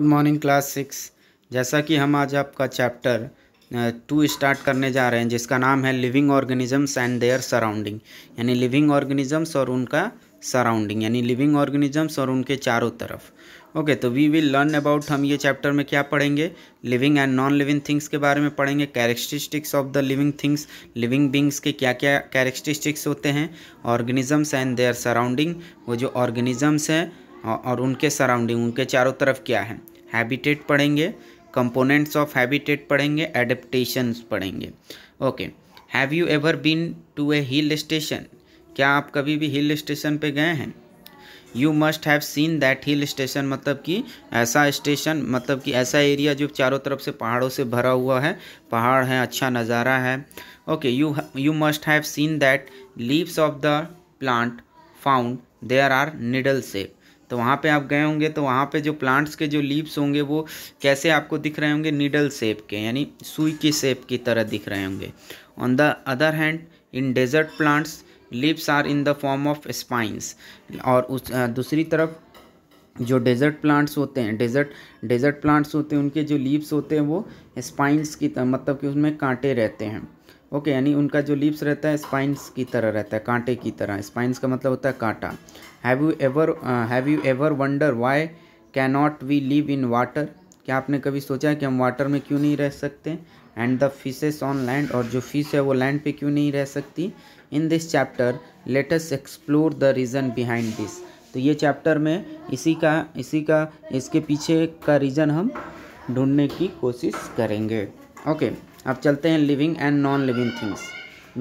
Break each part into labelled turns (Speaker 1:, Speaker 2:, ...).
Speaker 1: good morning class six जैसा कि हम आज आपका चैप्टर टू स्टार्ट करने जा रहे हैं जिसका नाम है living organisms and their surrounding यानी लिविंग ऑर्गेनिजम्स और उनका सराउंडिंग यानी लिविंग ऑर्गेनिजम्स और उनके चारों तरफ ओके तो वी विल लर्न अबाउट हम ये चैप्टर में क्या पढ़ेंगे living and non living things के बारे में पढ़ेंगे characteristics of the living things living beings के क्या क्या कैरेक्टरिस्टिक्स होते हैं ऑर्गेनिजम्स एंड देयर सराउंडिंग वो जो ऑर्गेनिजम्स हैं और उनके सराउंडिंग उनके चारों तरफ क्या है हैबिटेट पढ़ेंगे कंपोनेंट्स ऑफ हैबिटेट पढ़ेंगे एडेप्टशन पढ़ेंगे okay have you ever been to a hill station क्या आप कभी भी हिल स्टेशन पे गए हैं you must have seen that hill station मतलब कि ऐसा स्टेशन मतलब कि ऐसा एरिया जो चारों तरफ से पहाड़ों से भरा हुआ है पहाड़ है अच्छा नज़ारा है okay you you must have seen that leaves of the plant found there are needle shape तो वहाँ पे आप गए होंगे तो वहाँ पे जो प्लांट्स के जो लीव्स होंगे वो कैसे आपको दिख रहे होंगे नीडल सेप के यानी सुई की सेप की तरह दिख रहे होंगे on the other hand in desert plants leaves are in the form of spines और उस दूसरी तरफ जो डेजर्ट प्लांट्स होते हैं डेजर्ट डेजर्ट प्लांट्स होते हैं उनके जो लीव्स होते हैं वो स्पाइंस की तरह मतलब कि उसमें कांटे रहते हैं ओके यानी उनका जो लीव्स रहता है स्पाइंस की तरह रहता है कांटे की तरह स्पाइंस का मतलब होता है कांटा have you ever have you ever wonder why can not we live in water क्या आपने कभी सोचा है कि हम वाटर में क्यों नहीं रह सकते and the fishes on land और जो फिश है वो लैंड पे क्यों नहीं रह सकती in this chapter let us explore the reason behind this तो ये चैप्टर में इसी का इसी का इसके पीछे का रीज़न हम ढूंढने की कोशिश करेंगे ओके okay, अब चलते हैं living and non living things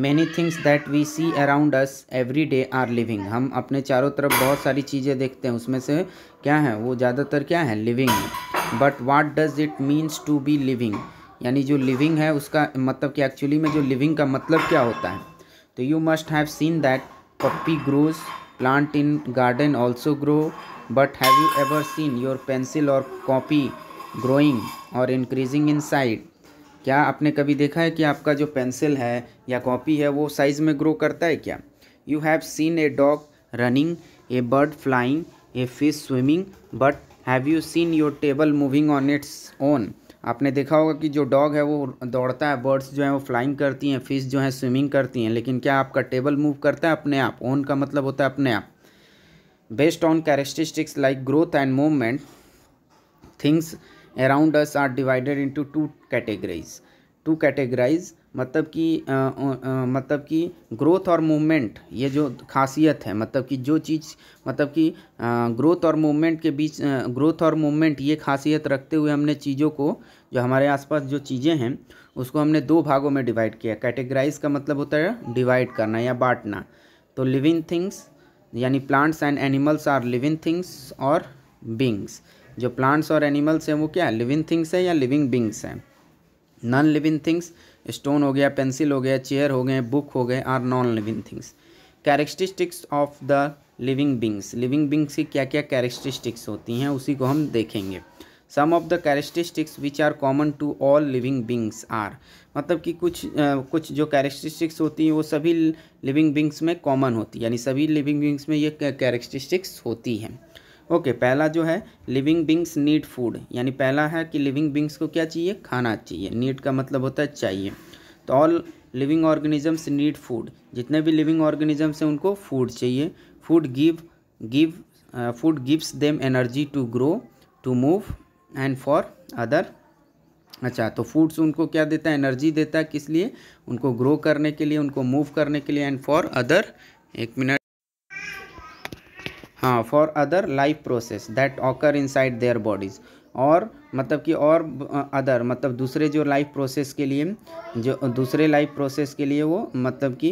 Speaker 1: many things that we see around us every day are living हम अपने चारों तरफ बहुत सारी चीज़ें देखते हैं उसमें से क्या है वो ज़्यादातर क्या है living but what does it means to be living यानी जो लिविंग है उसका मतलब कि एक्चुअली में जो लिविंग का मतलब क्या होता है तो you must have seen that puppy grows plant in garden also grow but have you ever seen your pencil और कॉपी ग्रोइंग और इंक्रीजिंग इन साइड क्या आपने कभी देखा है कि आपका जो पेंसिल है या कॉपी है वो साइज़ में ग्रो करता है क्या you have seen a dog running a bird flying a fish swimming but have you seen your table moving on its own आपने देखा होगा कि जो डॉग है वो दौड़ता है बर्ड्स जो है वो फ्लाइंग करती हैं फिश जो है स्विमिंग करती हैं लेकिन क्या आपका टेबल मूव करता है अपने आप ओन का मतलब होता है अपने आप based on characteristics like growth and movement things around us are divided into two categorize two categorize मतलब कि मतलब कि ग्रोथ और मूवमेंट ये जो खासियत है मतलब कि जो चीज़ मतलब कि ग्रोथ और मूवमेंट के बीच ग्रोथ और मूवमेंट ये खासियत रखते हुए हमने चीज़ों को जो हमारे आसपास जो चीज़ें हैं उसको हमने दो भागों में डिवाइड किया कैटेगराइज का मतलब होता है डिवाइड करना या बांटना तो लिविंग थिंग्स यानी plants and animals are living things और बींग्स जो प्लांट्स और एनिमल्स हैं वो क्या है लिविंग थिंग्स हैं या लिविंग बींग्स हैं नॉन लिविंग थिंग्स स्टोन हो गया पेंसिल हो गया चेयर हो गए बुक हो गए are non living things characteristics of the living beings living beings की क्या क्या कैरेक्टरिस्टिक्स होती हैं उसी को हम देखेंगे some of the characteristics which are common to all living beings are मतलब कि कुछ आ, कुछ जो कैरेक्टरिस्टिक्स होती हैं वो सभी लिविंग बींग्स में कॉमन होती है यानी सभी लिविंग बींग्स में ये कैरेक्टरिस्टिक्स होती हैं ओके पहला जो है लिविंग बिंग्स नीड फूड यानी पहला है कि लिविंग बिंग्स को क्या चाहिए खाना चाहिए नीड का मतलब होता है चाहिए तो all living organisms need food जितने भी लिविंग ऑर्गेनिजम्स हैं उनको फूड चाहिए food give give food gives them energy to grow to move and for other अच्छा तो फूड्स उनको क्या देता है एनर्जी देता है किस लिए उनको ग्रो करने के लिए उनको मूव करने के लिए एंड फॉर अदर एक मिनट हाँ for other life process that occur inside their bodies और मतलब कि और अदर मतलब दूसरे जो लाइफ प्रोसेस के लिए जो दूसरे लाइफ प्रोसेस के लिए वो मतलब कि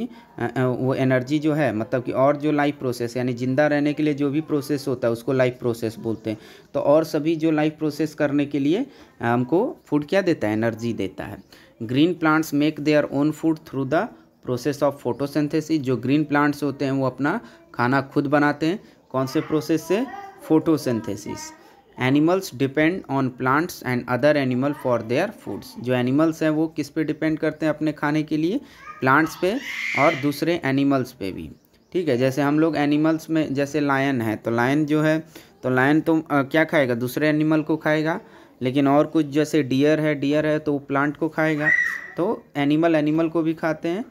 Speaker 1: वो एनर्जी जो है मतलब कि और जो लाइफ प्रोसेस यानी ज़िंदा रहने के लिए जो भी प्रोसेस होता है उसको लाइफ प्रोसेस बोलते हैं तो और सभी जो लाइफ प्रोसेस करने के लिए हमको फूड क्या देता है एनर्जी देता है green plants make their own food through the process of photosynthesis जो ग्रीन प्लांट्स होते हैं वो अपना खाना खुद बनाते हैं कौन से प्रोसेस से photosynthesis animals depend on plants and other animal for their foods जो एनिमल्स हैं वो किस पे डिपेंड करते हैं अपने खाने के लिए प्लांट्स पे और दूसरे एनिमल्स पे भी ठीक है जैसे हम लोग एनिमल्स में जैसे लायन है तो लायन जो है तो लायन तो आ, क्या खाएगा दूसरे एनिमल को खाएगा लेकिन और कुछ जैसे डियर है डियर है तो वो प्लांट को खाएगा तो एनिमल एनिमल को भी खाते हैं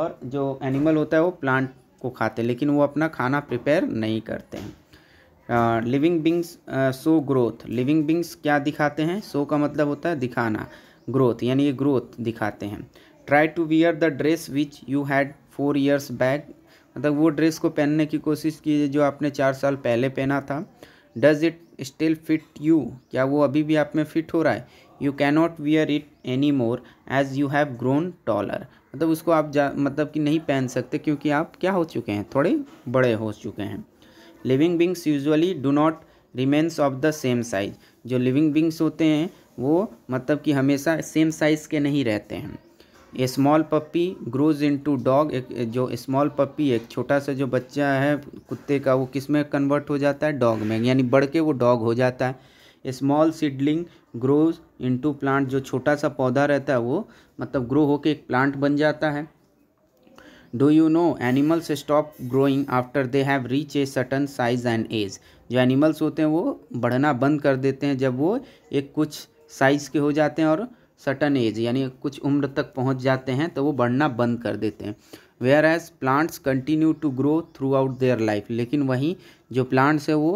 Speaker 1: और जो एनिमल होता है वो प्लांट को खाते हैं लेकिन वो अपना खाना प्रिपेयर नहीं करते हैं living beings so growth living beings क्या दिखाते हैं सो so का मतलब होता है दिखाना ग्रोथ यानी ये ग्रोथ दिखाते हैं try to wear the dress which you had four years back मतलब वो ड्रेस को पहनने की कोशिश कीजिए जो आपने चार साल पहले पहना था does it still fit you क्या वो अभी भी आप में फिट हो रहा है you cannot wear it any more as you have grown taller मतलब उसको आप जा मतलब कि नहीं पहन सकते क्योंकि आप क्या हो चुके हैं थोड़े बड़े हो चुके हैं living beings usually do not remains of the same size जो लिविंग बिंग्स होते हैं वो मतलब कि हमेशा सेम साइज़ के नहीं रहते हैं a small puppy grows into dog एक जो स्मॉल पप्पी एक छोटा सा जो बच्चा है कुत्ते का वो किस में कन्वर्ट हो जाता है डॉग में यानी बढ़ के वो डॉग हो जाता है a small seedling grows into plant जो छोटा सा पौधा रहता है वो मतलब ग्रो होके एक प्लांट बन जाता है do you know animals stop growing after they have reach a certain size and age जो एनिमल्स होते हैं वो बढ़ना बंद कर देते हैं जब वो एक कुछ साइज़ के हो जाते हैं और सटन एज यानी कुछ उम्र तक पहुंच जाते हैं तो वो बढ़ना बंद कर देते हैं whereas plants continue to grow throughout their life लेकिन वहीं जो प्लांट्स है वो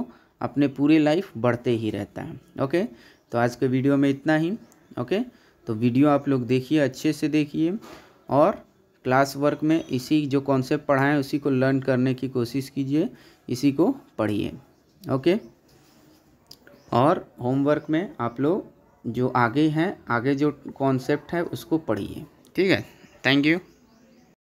Speaker 1: अपने पूरे लाइफ बढ़ते ही रहता है ओके तो आज के वीडियो में इतना ही ओके तो वीडियो आप लोग देखिए अच्छे से देखिए और क्लास वर्क में इसी जो कॉन्सेप्ट पढ़ाएं उसी को लर्न करने की कोशिश कीजिए इसी को पढ़िए ओके और होमवर्क में आप लोग जो आगे हैं आगे जो कॉन्सेप्ट है उसको पढ़िए ठीक है थैंक यू